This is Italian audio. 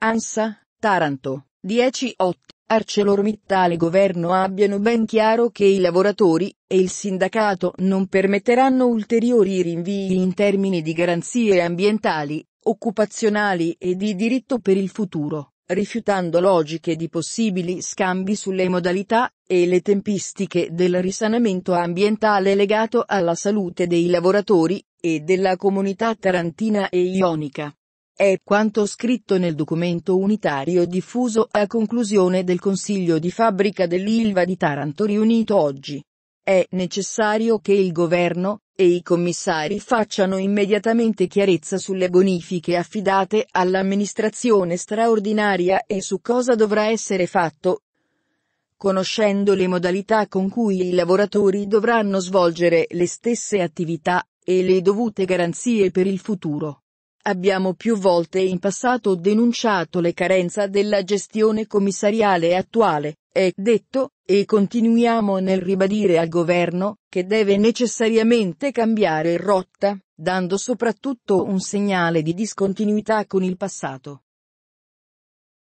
ANSA, Taranto, 10-8. ArcelorMittal e governo abbiano ben chiaro che i lavoratori e il sindacato non permetteranno ulteriori rinvii in termini di garanzie ambientali, occupazionali e di diritto per il futuro, rifiutando logiche di possibili scambi sulle modalità e le tempistiche del risanamento ambientale legato alla salute dei lavoratori e della comunità tarantina e ionica. È quanto scritto nel documento unitario diffuso a conclusione del Consiglio di fabbrica dell'Ilva di Taranto riunito oggi. È necessario che il governo e i commissari facciano immediatamente chiarezza sulle bonifiche affidate all'amministrazione straordinaria e su cosa dovrà essere fatto, conoscendo le modalità con cui i lavoratori dovranno svolgere le stesse attività e le dovute garanzie per il futuro. Abbiamo più volte in passato denunciato le carenza della gestione commissariale attuale, è detto, e continuiamo nel ribadire al governo, che deve necessariamente cambiare rotta, dando soprattutto un segnale di discontinuità con il passato.